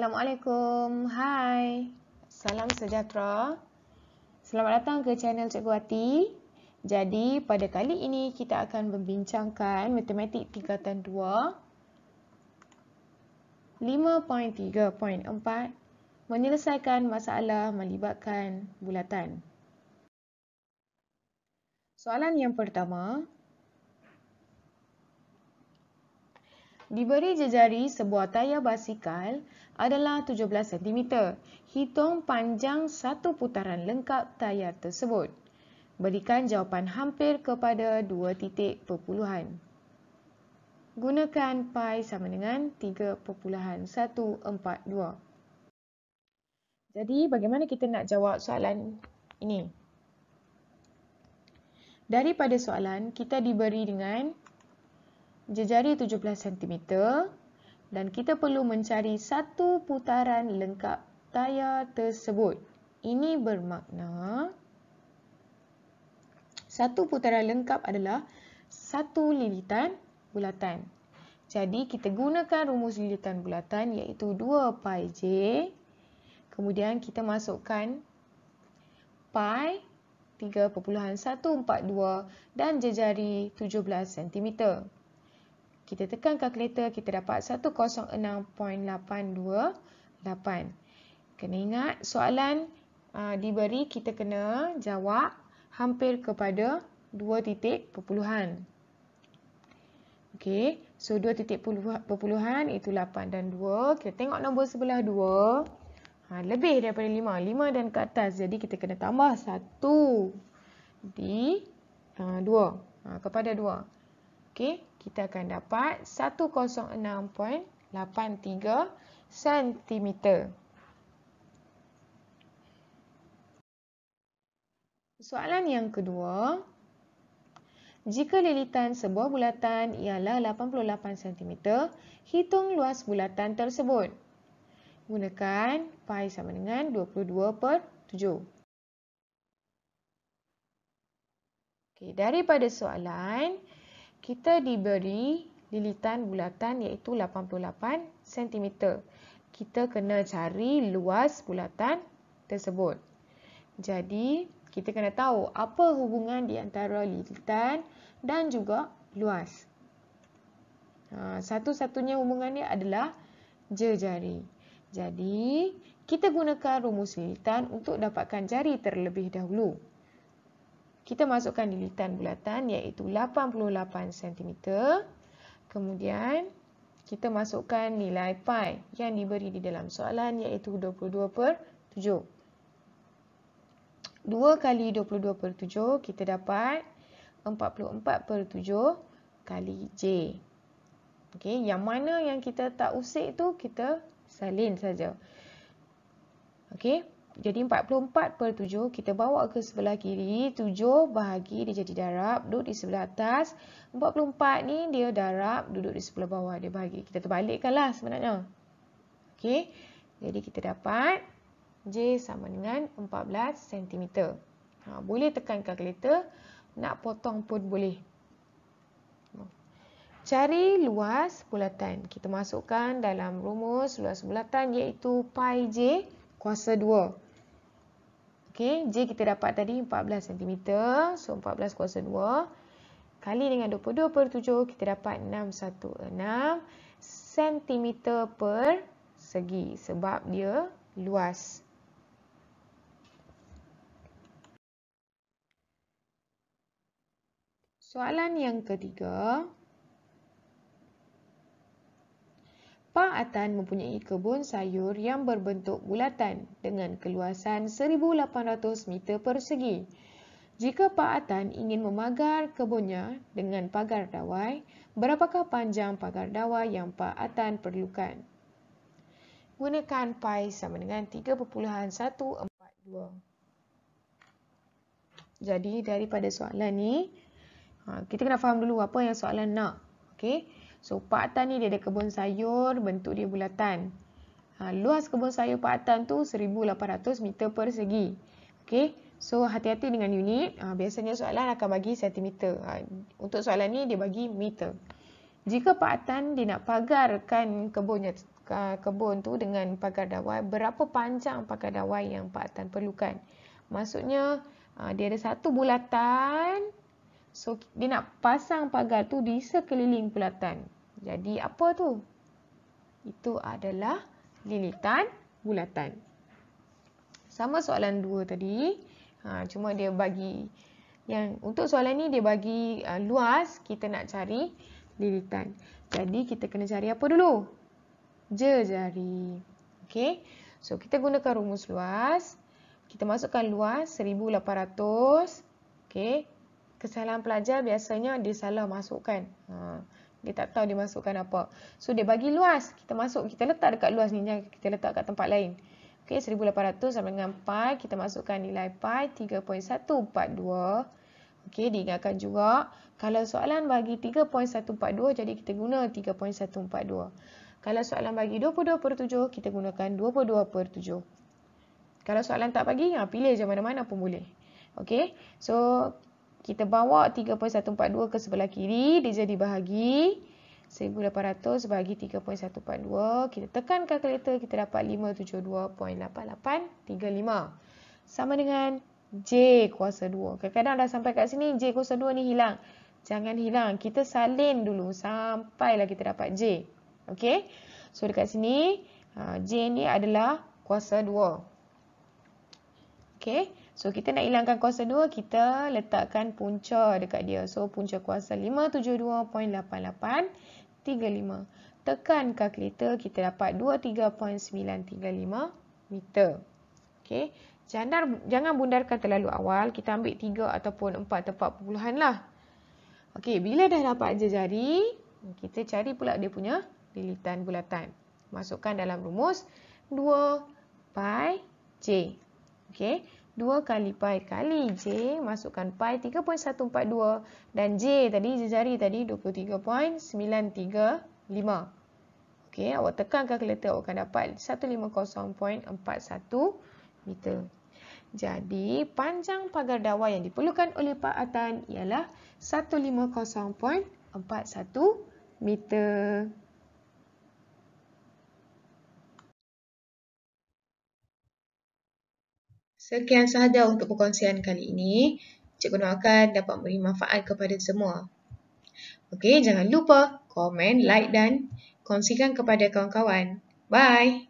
Assalamualaikum. Hai. Salam sejahtera. Selamat datang ke channel Cikgu Wati. Jadi, pada kali ini kita akan membincangkan matematik tingkatan 2. 5.3.4 Menyelesaikan masalah melibatkan bulatan. Soalan yang pertama, diberi jejari sebuah tayar basikal adalah 17 cm. Hitung panjang satu putaran lengkap tayar tersebut. Berikan jawapan hampir kepada dua titik perpuluhan. Gunakan pi sama dengan 3.142. Jadi bagaimana kita nak jawab soalan ini? Daripada soalan, kita diberi dengan jejari 17 cm dan kita perlu mencari satu putaran lengkap tayar tersebut. Ini bermakna satu putaran lengkap adalah satu lilitan bulatan. Jadi kita gunakan rumus lilitan bulatan iaitu 2 pi j. Kemudian kita masukkan pi 3.142 dan jejari 17 cm. Kita tekan kalkulator, kita dapat 106.828. Kena ingat, soalan uh, diberi kita kena jawab hampir kepada 2 titik perpuluhan. Okey, so 2 titik perpuluhan itu 8 dan 2. Kita tengok nombor sebelah 2. Ha, lebih daripada 5. 5 dan ke atas. Jadi kita kena tambah 1 di uh, ah, 2. Ha, kepada 2. Okey kita akan dapat 106.83 cm. Soalan yang kedua, jika lilitan sebuah bulatan ialah 88 cm, hitung luas bulatan tersebut. Gunakan pi sama dengan 22 per 7. Okay, daripada soalan, kita diberi lilitan bulatan iaitu 88 cm. Kita kena cari luas bulatan tersebut. Jadi, kita kena tahu apa hubungan di antara lilitan dan juga luas. Ha, satu-satunya hubungannya adalah jejari. Jadi, kita gunakan rumus lilitan untuk dapatkan jari terlebih dahulu kita masukkan lilitan bulatan iaitu 88 cm. Kemudian kita masukkan nilai pi yang diberi di dalam soalan iaitu 22 per 7. 2 kali 22 per 7 kita dapat 44 per 7 kali J. Okey, yang mana yang kita tak usik tu kita salin saja. Okey. Jadi 44 per 7 kita bawa ke sebelah kiri, 7 bahagi dia jadi darab, duduk di sebelah atas. 44 ni dia darab, duduk di sebelah bawah dia bahagi. Kita terbalikkanlah sebenarnya. Okey. Jadi kita dapat J sama dengan 14 cm. Ha, boleh tekan kalkulator, nak potong pun boleh. Cari luas bulatan. Kita masukkan dalam rumus luas bulatan iaitu pi J kuasa 2. Okey, J kita dapat tadi 14 cm. So 14 kuasa 2 kali dengan 22 per 7 kita dapat 616 cm per segi sebab dia luas. Soalan yang ketiga. Pak Atan mempunyai kebun sayur yang berbentuk bulatan dengan keluasan 1,800 meter persegi. Jika Pak Atan ingin memagar kebunnya dengan pagar dawai, berapakah panjang pagar dawai yang Pak Atan perlukan? Gunakan pi sama dengan 3.142. Jadi daripada soalan ni, ha, kita kena faham dulu apa yang soalan nak. Okey. So Pak Tan ni dia ada kebun sayur, bentuk dia bulatan. Ha, luas kebun sayur Pak Tan tu 1,800 meter persegi. Okay, so hati-hati dengan unit. Ha, biasanya soalan akan bagi sentimeter. Ha, untuk soalan ni dia bagi meter. Jika Pak Tan dia nak pagarkan kebunnya, kebun tu dengan pagar dawai, berapa panjang pagar dawai yang Pak Tan perlukan? Maksudnya, ha, dia ada satu bulatan So, dia nak pasang pagar tu di sekeliling bulatan. Jadi, apa tu? Itu adalah lilitan bulatan. Sama soalan dua tadi. Ha, cuma dia bagi... yang Untuk soalan ni, dia bagi uh, luas. Kita nak cari lilitan. Jadi, kita kena cari apa dulu? Je Jejari. Okay. So, kita gunakan rumus luas. Kita masukkan luas 1,800. Okay kesalahan pelajar biasanya dia salah masukkan. Ha. Dia tak tahu dia masukkan apa. So, dia bagi luas. Kita masuk, kita letak dekat luas ni. kita letak kat tempat lain. Okey, 1800 sama dengan pi. Kita masukkan nilai pi 3.142. Okey, diingatkan juga. Kalau soalan bagi 3.142, jadi kita guna 3.142. Kalau soalan bagi 22 per 7, kita gunakan 22 per 7. Kalau soalan tak bagi, ha, pilih je mana-mana pun boleh. Okey, so kita bawa 3.142 ke sebelah kiri, dia jadi bahagi 1800 bahagi 3.142, kita tekan kalkulator, kita dapat 572.8835 sama dengan J kuasa 2. Kadang-kadang dah sampai kat sini, J kuasa 2 ni hilang. Jangan hilang, kita salin dulu sampailah kita dapat J. Okay? So dekat sini, ah, J ni adalah kuasa 2. Okay. So, kita nak hilangkan kuasa 2, kita letakkan punca dekat dia. So, punca kuasa 572.8835. Tekan kalkulator, kita dapat 23.935 meter. Okay. Jandar, jangan bundarkan terlalu awal. Kita ambil 3 ataupun 4 tempat perpuluhan lah. Okay, bila dah dapat jejari, kita cari pula dia punya lilitan bulatan. Masukkan dalam rumus 2 pi j. Okey, 2 kali pi kali j, masukkan pi 3.142 dan j tadi, j jari tadi 23.935. Okey, awak tekan kalkulator, awak akan dapat 150.41 meter. Jadi, panjang pagar dawai yang diperlukan oleh Pak Atan ialah 150.41 meter. Sekian sahaja untuk perkongsian kali ini. Cikgu doakan dapat beri manfaat kepada semua. Okey, jangan lupa komen, like dan kongsikan kepada kawan-kawan. Bye!